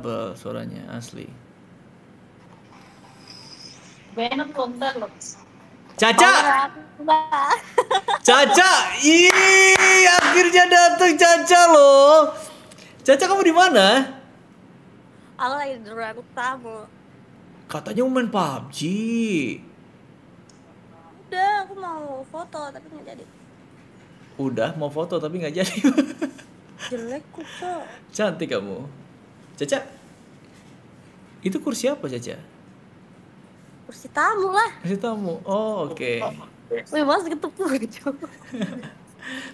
Bel suaranya asli. Enak konter loh. Caca. Oh, ya, Caca, ih akhirnya datang Caca loh. Caca kamu di mana? Aku lagi di ruang tamu. Katanya mau main PUBG. Udah, aku mau foto tapi nggak jadi. Udah mau foto tapi nggak jadi. Jelek kok. Cantik kamu. Caca itu kursi apa Caca kursi tamu lah kursi tamu oh oke okay. Wih mas ketupu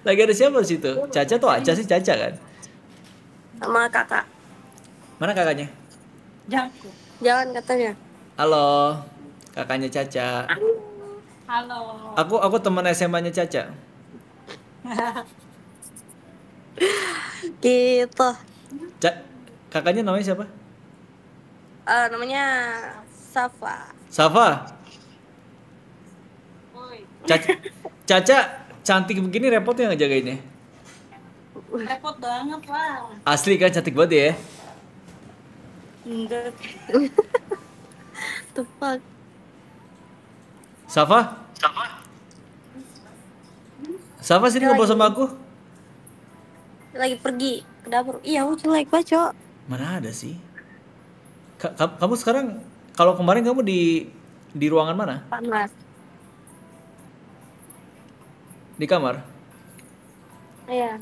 lagi ada siapa di situ Caca tuh aja sih Caca kan sama kakak mana kakaknya jangan jangan katanya halo kakaknya Caca halo aku aku teman SMA nya Caca gitu Ca Kakaknya namanya siapa? Uh, namanya Safa. Safa. Caca, Caca cantik begini repot ya ngejagainnya? Repot banget lah. Asli kan cantik banget ya? Enggak. Tepat. Safa? Safa? Safa sini ngobrol sama aku? Lagi pergi ke dapur. Iya, aku jelek, Pak, Cok. Mana ada sih? Ka kamu sekarang kalau kemarin kamu di di ruangan mana? Kamar. Di kamar? Iya.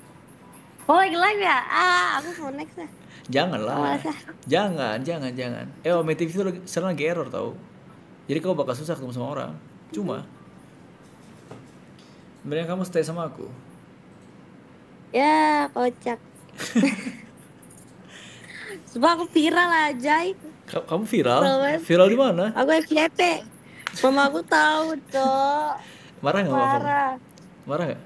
Oh lagi live ya? Ah, aku mau next lah. Janganlah. Jangan, jangan, jangan. Eh, Om oh, TV itu lagi, sekarang lagi error tau. Jadi kamu bakal susah ketemu sama orang. Cuma, mm-hmm. sebenarnya kamu stay sama aku. Ya, kocak. Sumpah aku viral aja. Kamu viral? Viral, viral di mana? Aku FYP. Mama aku tahu, Cok. Marah nggak mama? Marah. Marah enggak?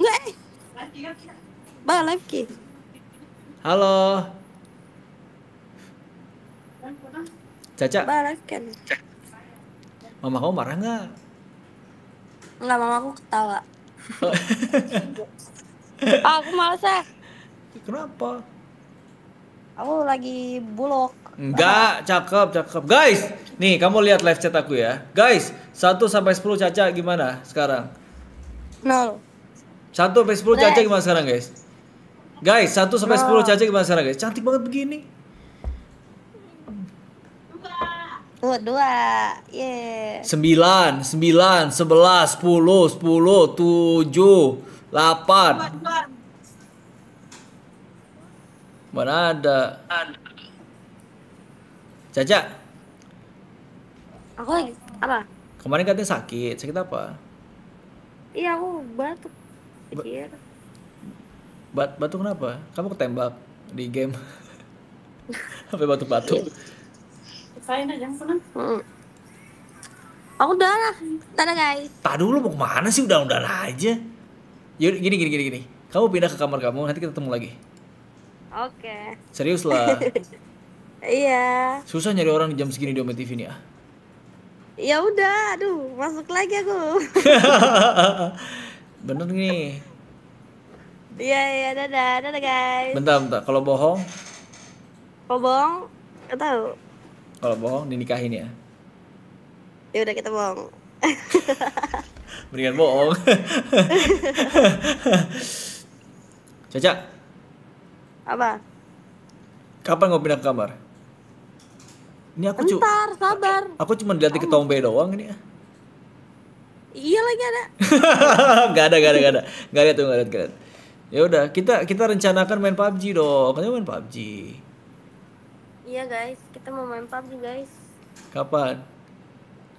Nggak. Eh. Ba, live ki. Halo. Caca. Marah kan? Mama kamu marah enggak? Enggak, mama aku ketawa. aku malas ya. Eh. Kenapa? Aku lagi bulok. Enggak, cakep, cakep. Guys, nih kamu lihat live chat aku ya. Guys, 1 sampai 10 Caca gimana sekarang? 0. 1 sampai 10 Caca gimana sekarang, guys? Guys, 1 sampai 10 Caca gimana sekarang, guys? Cantik banget begini. Dua, dua, yeah. Sembilan, sembilan, sebelas, sepuluh, sepuluh, tujuh, delapan. Dua, dua, Mana ada? Caca. Aku lagi apa? Kemarin katanya sakit. Sakit apa? Iya, aku batuk. Ba bat batuk kenapa? Kamu ketembak di game. Sampai batuk-batuk. Saya aja senang. Aku udah lah. Tada guys. Tadi dulu mau kemana sih? Udah-udah aja. Yaudah gini gini gini gini. Kamu pindah ke kamar kamu, nanti kita ketemu lagi. Oke. Okay. Serius lah. iya. Susah nyari orang jam segini di Omet TV nih ah. Ya udah, aduh, masuk lagi aku. Bener nih. Iya, iya, dadah, dadah guys. Bentar, bentar. Kalau bohong? Kalau bohong, gak tahu. Kalau bohong dinikahin ya? Ya udah kita bohong. Mendingan bohong. Caca. Apa? Kapan kau pindah ke kamar? Ini aku cuma Bentar, sabar. Aku cuma dilihat di ketombe doang ini. Iya lagi ada. gak ada, gak ada, gak ada. Gak lihat tuh, gak lihat gak ada. Ya udah, kita kita rencanakan main PUBG dong. Katanya main PUBG. Iya guys, kita mau main PUBG guys. Kapan?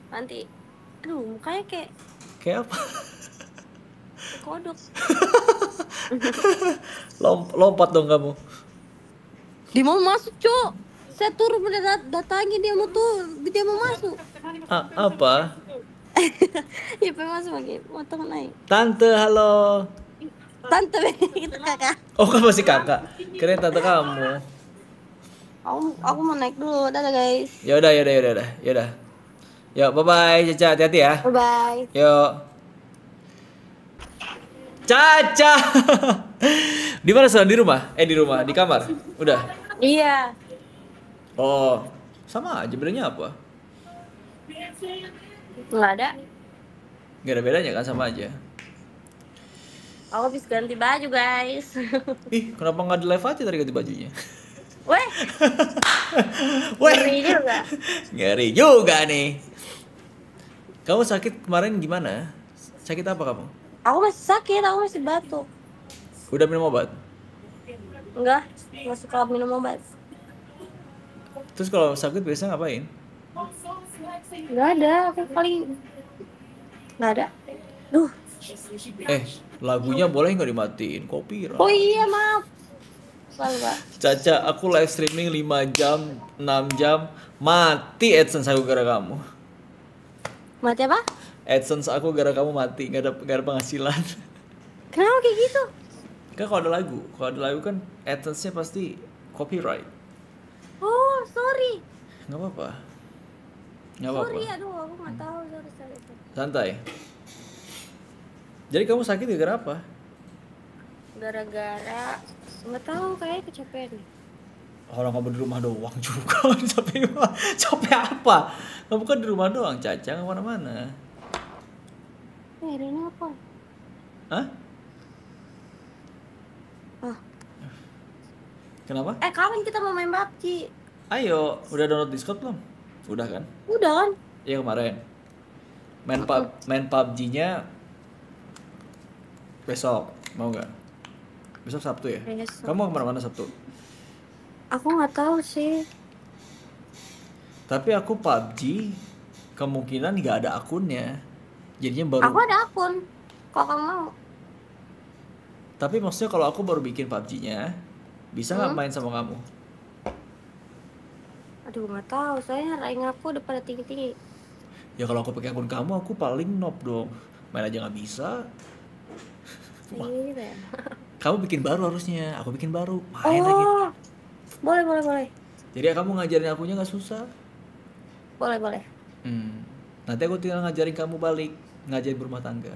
Nanti. Aduh, mukanya kayak kayak apa? kodok Lomp lompat dong kamu dia mau masuk cok saya turun udah datangin dia mau tuh dia mau masuk A apa ya pengen masuk lagi motor naik tante halo tante itu kakak oh kamu masih kakak keren tante kamu aku aku mau naik dulu dadah guys ya udah ya udah ya udah ya udah yuk bye bye caca hati-hati ya bye bye yuk Caca. di mana sekarang? Di rumah? Eh di rumah, di kamar. Udah. Iya. Oh, sama aja bedanya apa? Gak ada. Enggak ada bedanya kan sama aja. Aku habis ganti baju guys. Ih, kenapa nggak di live aja tadi ganti bajunya? Weh. Weh. Ngeri juga. Ngeri juga nih. Kamu sakit kemarin gimana? Sakit apa kamu? Aku masih sakit, aku masih batuk. Udah minum obat? Enggak, nggak suka minum obat. Terus kalau sakit biasa ngapain? Enggak ada, aku paling nggak ada. Duh. Eh, lagunya boleh nggak dimatiin? Kopi. Oh iya, maaf. Salah, Caca, aku live streaming 5 jam, 6 jam, mati AdSense aku gara kamu. Mati apa? adsense aku gara kamu mati nggak ada nggak ada penghasilan kenapa kayak gitu kan kalau ada lagu kalau ada lagu kan adsense nya pasti copyright oh sorry nggak apa-apa nggak apa-apa sorry aduh aku nggak tahu sorry sorry santai jadi kamu sakit gara-gara apa gara-gara nggak tahu kayak kecapean orang kamu di rumah doang juga capek capek apa kamu kan di rumah doang cacing kemana-mana Eh, ada apa? Hah? Ah. Kenapa? Eh, kawan kita mau main PUBG. Ayo, udah download Discord belum? Udah kan? Udah kan? Iya kemarin. Main pub main PUBG-nya besok. Mau nggak? Besok Sabtu ya? Besok. Kamu mau kemana-mana Sabtu? Aku nggak tahu sih. Tapi aku PUBG kemungkinan nggak ada akunnya jadinya baru aku ada akun kalau kamu mau tapi maksudnya kalau aku baru bikin PUBG-nya bisa nggak hmm? main sama kamu aduh nggak tahu soalnya rank aku udah pada tinggi tinggi ya kalau aku pakai akun kamu aku paling nop dong main aja nggak bisa iya, iya, iya. kamu bikin baru harusnya aku bikin baru main oh, lagi boleh boleh boleh jadi kamu ngajarin akunya nggak susah boleh boleh hmm. nanti aku tinggal ngajarin kamu balik ngajarin berumah tangga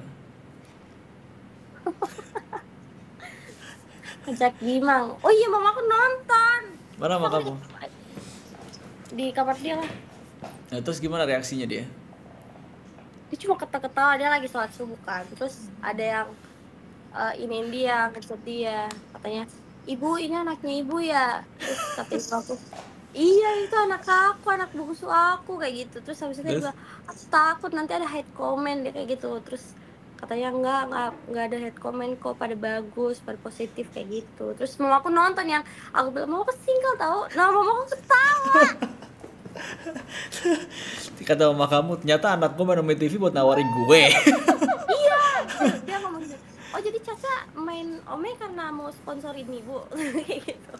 ajak gimang, oh iya mama aku nonton mana mama kamu di kamar dia lah nah, terus gimana reaksinya dia dia cuma ketawa-ketawa dia lagi sholat subuh kan terus ada yang uh, eh, ini dia ngecet dia katanya ibu ini anaknya ibu ya terus kata aku iya itu anak aku anak bungsu aku kayak gitu terus habis itu dia bilang aku takut nanti ada hate comment dia kayak gitu terus katanya enggak enggak enggak ada head comment kok pada bagus pada positif kayak gitu terus mau aku nonton yang aku bilang mau ke single tau nah mama aku ketawa kata mama kamu ternyata anakku main main TV buat nawarin gue iya dia ngomong gitu. oh jadi Caca main Ome karena mau sponsorin ibu kayak gitu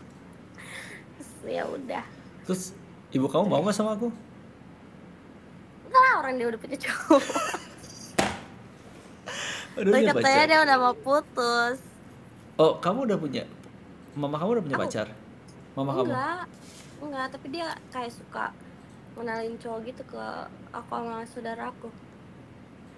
ya udah terus ibu kamu mau nggak sama aku enggak lah orang dia udah punya cowok Aduh, Tapi katanya dia udah mau putus Oh, kamu udah punya mama kamu udah punya aku, pacar? Mama enggak, kamu? Enggak. Enggak, tapi dia kayak suka menalin cowok gitu ke aku sama saudara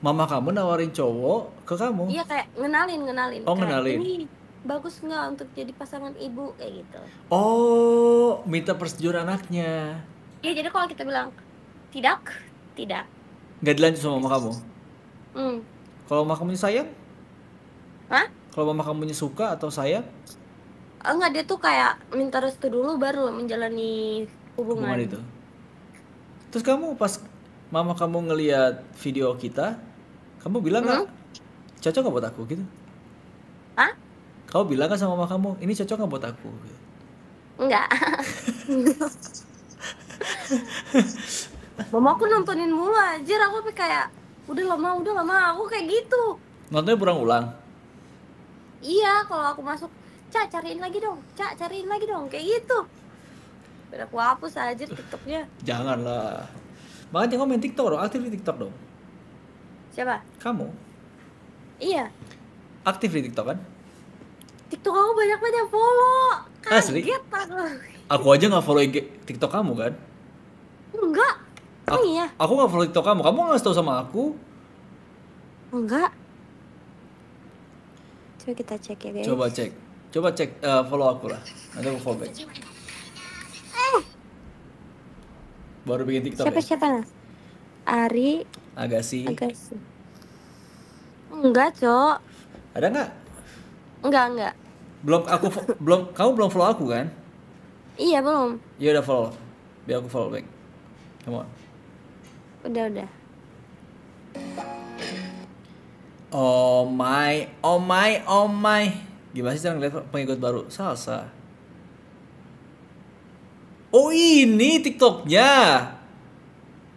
Mama kamu nawarin cowok ke kamu? Iya, kayak ngenalin, ngenalin. Oh, kayak, ngenalin. Ini bagus nggak untuk jadi pasangan ibu kayak gitu oh minta persetujuan anaknya ya jadi kalau kita bilang tidak tidak nggak dilanjut sama mama kamu hmm. kalau mama kamu sayang Hah? kalau mama kamu suka atau sayang enggak eh, dia tuh kayak minta restu dulu baru menjalani hubungan, hubungan itu terus kamu pas mama kamu ngelihat video kita kamu bilang nggak hmm? cocok nggak buat aku gitu Hah? kamu bilang kan sama mama kamu ini cocok nggak buat aku enggak mama aku nontonin mulu aja aku kayak udah lama udah lama aku kayak gitu nontonnya kurang ulang iya kalau aku masuk cak cariin lagi dong cak cariin lagi dong kayak gitu udah aku hapus aja tiktoknya jangan lah makanya kamu main tiktok dong aktif di tiktok dong siapa kamu iya aktif di tiktok kan kamu oh, banyak banyak follow. Kaget Asli? aku. Aku aja gak follow IG TikTok kamu kan? Enggak. Aku, oh, iya. Aku gak follow TikTok kamu. Kamu nggak tahu sama aku? Enggak. Coba kita cek ya guys. Coba cek. Coba cek uh, follow aku lah. Nanti aku follow back. Eh. Baru bikin TikTok. Siapa ya? siapa? Ari. Agassi. Agassi. Enggak, Cok. Ada nggak? Enggak, enggak belum aku belum kamu belum follow aku kan iya belum iya udah follow biar aku follow back come on udah udah oh my oh my oh my gimana sih cara ngeliat pengikut baru salsa Oh ini TikToknya.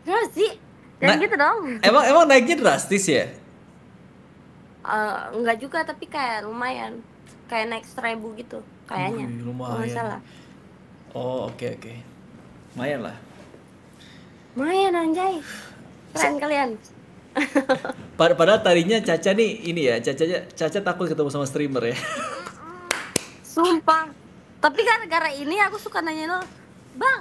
ya sih, dan Na gitu dong. Emang emang naiknya drastis ya? Uh, enggak juga, tapi kayak lumayan kayak naik seribu gitu kayaknya lumayan nggak salah oh oke okay, oke okay. lumayan lah lumayan anjay keren kalian Pad padahal tadinya Caca nih ini ya Caca Caca takut ketemu sama streamer ya sumpah tapi kan gara ini aku suka nanya lo bang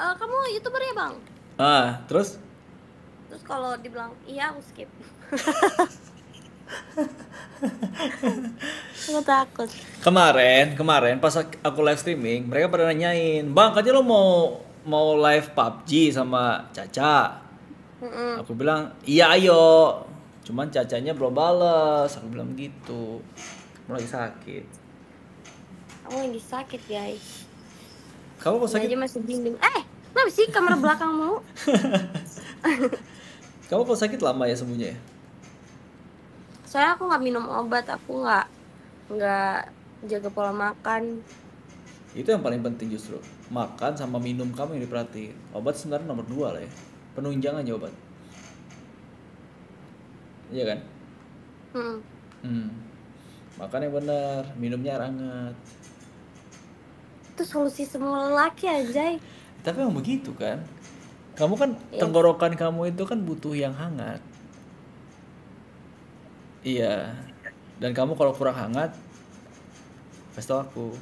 uh, kamu youtuber ya bang ah terus terus kalau dibilang iya aku skip aku takut kemarin kemarin pas aku live streaming mereka pada nanyain bang katanya lo mau mau live PUBG sama Caca mm -mm. aku bilang iya ayo cuman Cacanya belum balas aku bilang gitu Kamu lagi sakit kamu lagi sakit guys kamu kok sakit aja masih dinding eh kenapa sih kamar belakangmu kamu kok sakit lama ya sembuhnya ya saya aku nggak minum obat aku nggak nggak jaga pola makan itu yang paling penting justru makan sama minum kamu yang diperhati obat sebenarnya nomor dua lah ya penunjang aja obat iya kan hmm. hmm. makan yang benar minumnya hangat itu solusi semua lelaki aja tapi emang begitu kan kamu kan ya. tenggorokan kamu itu kan butuh yang hangat Iya. Dan kamu kalau kurang hangat, pasti tau aku.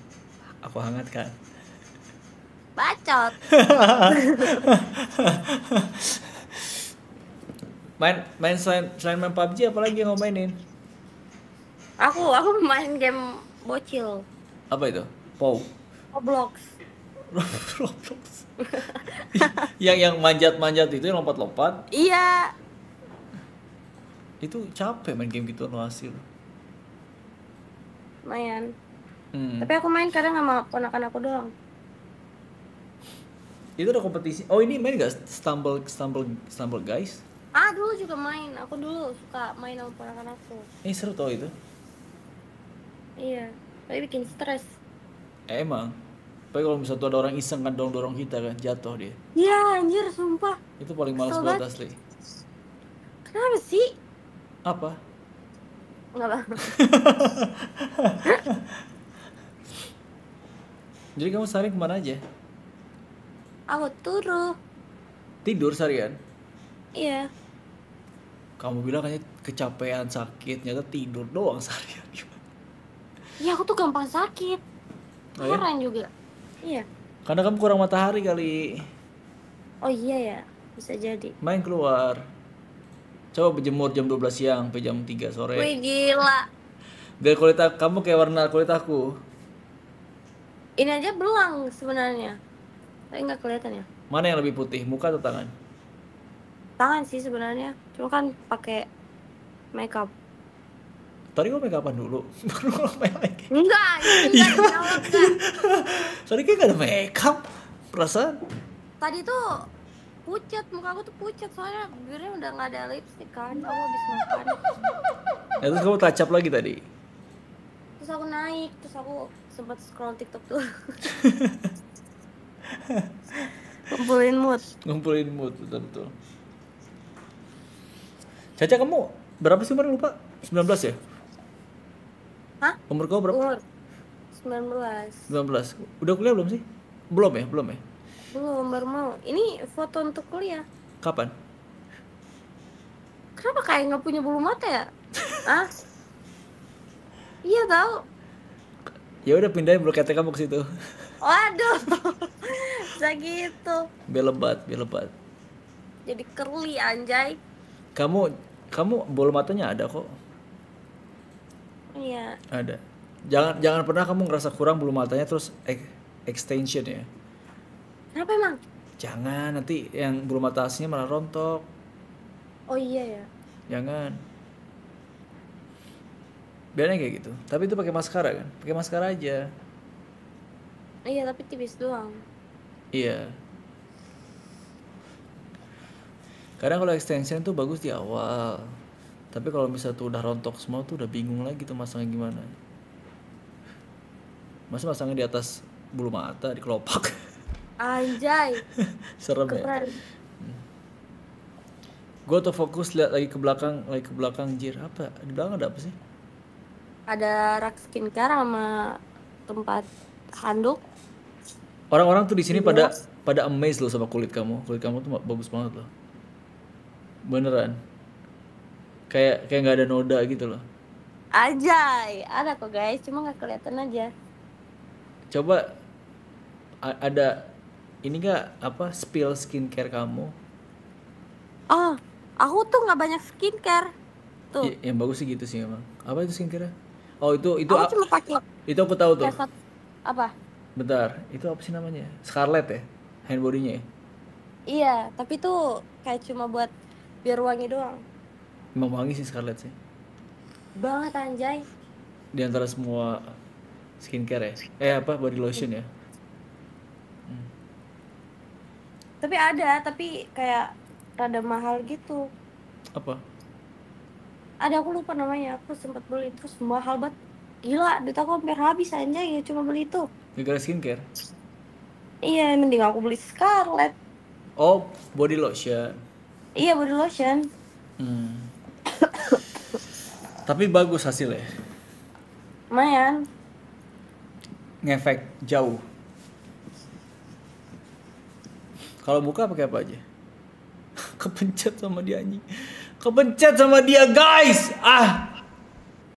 Aku hangat kan? Bacot. main main selain selain main PUBG apalagi yang mainin? Aku aku main game bocil. Apa itu? Pow. Roblox. Roblox. yang yang manjat-manjat itu yang lompat-lompat? Iya itu capek main game gitu loh hasil lumayan hmm. tapi aku main kadang sama ponakan aku doang itu ada kompetisi oh ini main gak stumble stumble stumble guys ah dulu juga main aku dulu suka main sama ponakan aku ini eh, seru tau itu iya tapi bikin stres eh, emang tapi kalau misalnya tuh ada orang iseng kan dorong-dorong kita kan jatuh dia. Iya anjir sumpah. Itu paling males banget asli. Kenapa sih? Apa? apa Jadi kamu sehari kemana aja? Aku turun Tidur seharian? Iya. Kamu bilang kayaknya kecapean sakit, nyata tidur doang seharian. Iya, aku tuh gampang sakit. Oh, Heran iya? juga. Iya. Karena kamu kurang matahari kali. Oh iya ya, bisa jadi. Main keluar. Coba berjemur jam 12 siang sampai jam 3 sore. Wih gila. Biar kulit aku, kamu kayak warna kulit aku. Ini aja belang sebenarnya. Tapi nggak kelihatan ya. Mana yang lebih putih, muka atau tangan? Tangan sih sebenarnya. Cuma kan pakai makeup. Tadi gue make upan dulu, baru gue make lagi. Enggak, enggak, enggak. Iya. Tadi kayak gak ada makeup perasaan. Tadi tuh pucat muka aku tuh pucat soalnya bibirnya udah nggak ada lipstick kan aku habis makan ya, terus kamu tacap lagi tadi terus aku naik terus aku sempat scroll tiktok tuh ngumpulin mood ngumpulin mood betul betul Caca kamu berapa sih umur lupa belas ya Hah? Umur kau berapa? Umur sembilan belas Udah kuliah belum sih? Belum ya? Belum ya? belum baru mau ini foto untuk kuliah kapan kenapa kayak nggak punya bulu mata ya ah iya tau ya udah pindahin bulu ketek kamu ke situ waduh bisa gitu belebat belebat jadi kerli anjay kamu kamu bulu matanya ada kok iya ada jangan jangan pernah kamu ngerasa kurang bulu matanya terus extension ya Kenapa emang? Jangan nanti yang bulu mata aslinya malah rontok. Oh iya ya. Jangan. Biarnya kayak gitu. Tapi itu pakai maskara kan? Pakai maskara aja. Iya, tapi tipis doang. Iya. Kadang kalau extension tuh bagus di awal. Tapi kalau misalnya tuh udah rontok semua tuh udah bingung lagi tuh masangnya gimana. Masa masangnya di atas bulu mata, di kelopak. Anjay. Serem ya. Keren. ya. Gue tuh fokus lihat lagi ke belakang, lagi ke belakang jir apa? Di belakang ada apa sih? Ada rak skincare sama tempat handuk. Orang-orang tuh di sini pada pada amazed loh sama kulit kamu. Kulit kamu tuh bagus banget loh. Beneran. Kayak kayak nggak ada noda gitu loh. Ajay, ada kok guys, cuma nggak kelihatan aja. Coba ada ini gak apa spill skincare kamu? Oh, aku tuh nggak banyak skincare. Tuh. Ya, yang bagus sih gitu sih emang. Apa itu skincare? Oh itu itu aku cuma pakai. Itu aku tahu tuh. Kesat. Apa? Bentar, itu apa sih namanya? Scarlet ya? Hand bodynya. ya? Iya, tapi tuh kayak cuma buat biar wangi doang. Emang wangi sih Scarlet sih. Banget anjay. Di antara semua skincare ya? Eh apa body lotion ya? tapi ada tapi kayak rada mahal gitu apa ada aku lupa namanya aku sempat beli terus mahal banget gila duit aku hampir habis aja ya cuma beli itu gara skincare iya mending aku beli Scarlett oh body lotion iya body lotion hmm. tapi bagus hasilnya lumayan ngefek jauh Kalau buka pakai apa aja? Kepencet sama dia anjing. Kepencet sama dia guys. Ah,